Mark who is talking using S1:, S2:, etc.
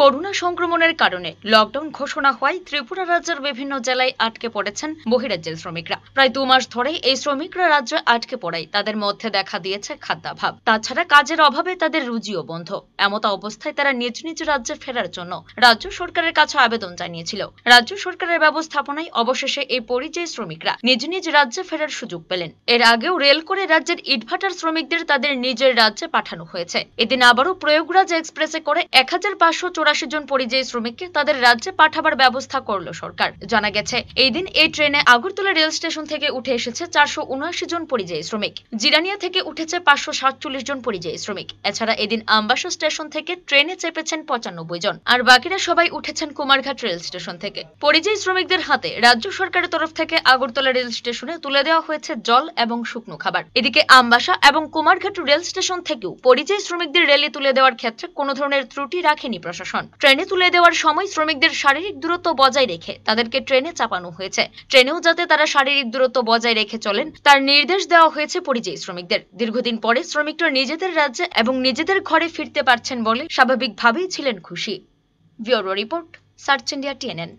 S1: corona সংক্রমণের কারণে lockdown ঘোষণা হওয়ায় ত্রিপুরা রাজ্যের বিভিন্ন জেলায় আটকে পড়েছেন বহিরাজ্যের শ্রমিকরা প্রায় দু মাস ধরেই এই শ্রমিকরা রাজ্যে আটকে পড়ায় তাদের মধ্যে দেখা দিয়েছে খাদ্যাভাব তাছাড়া কাজের অভাবে তাদের রুজিও বন্ধ এমত অবস্থায় তারা নিজ নিজ রাজ্যে ফেরার জন্য রাজ্য সরকারের কাছে আবেদন জানিয়েছিল রাজ্য সরকারের ব্যবস্থাপনায় অবশেষে এই পরিযায়ী শ্রমিকরা নিজ নিজ রাজ্যে ফেরার সুযোগ পেলেন এর আগেও রেল করে রাজ্যের ইটভাটার শ্রমিকদের তাদের নিজের রাজ্যে পাঠানো হয়েছে এদিন আবারও প্রয়োগরাজ এক্সপ্রেসে করে এক হাজার চৌরাশি জন পরিযায়ী শ্রমিককে তাদের রাজ্যে পাঠাবার ব্যবস্থা করল সরকার জানা গেছে এই দিন এই ট্রেনে আগরতলা রেল স্টেশন থেকে উঠে এসেছে চারশো উনআশি জন পরিযায়ী শ্রমিক জিরানিয়া থেকে উঠেছে পাঁচশো সাতচল্লিশ জন পরিযায়ী শ্রমিক এছাড়া এদিন আম্বাসা স্টেশন থেকে ট্রেনে চেপেছেন পঁচানব্বই জন আর বাকিরা সবাই উঠেছেন কুমারঘাট রেল স্টেশন থেকে পরিযায়ী শ্রমিকদের হাতে রাজ্য সরকারের তরফ থেকে আগরতলা রেল স্টেশনে তুলে দেওয়া হয়েছে জল এবং শুকনো খাবার এদিকে আমবাসা এবং কুমারঘাট রেল স্টেশন থেকেও পরিযায়ী শ্রমিকদের রেলে তুলে দেওয়ার ক্ষেত্রে কোনো ধরনের ত্রুটি রাখেনি প্রশাসন প্রশাসন ট্রেনে তুলে দেওয়ার সময় শ্রমিকদের শারীরিক দূরত্ব বজায় রেখে তাদেরকে ট্রেনে চাপানো হয়েছে ট্রেনেও যাতে তারা শারীরিক দূরত্ব বজায় রেখে চলেন তার নির্দেশ দেওয়া হয়েছে পরিযায়ী শ্রমিকদের দীর্ঘদিন পরে শ্রমিকরা নিজেদের রাজ্যে এবং নিজেদের ঘরে ফিরতে পারছেন বলে স্বাভাবিকভাবেই ছিলেন খুশি bureau report search India TNN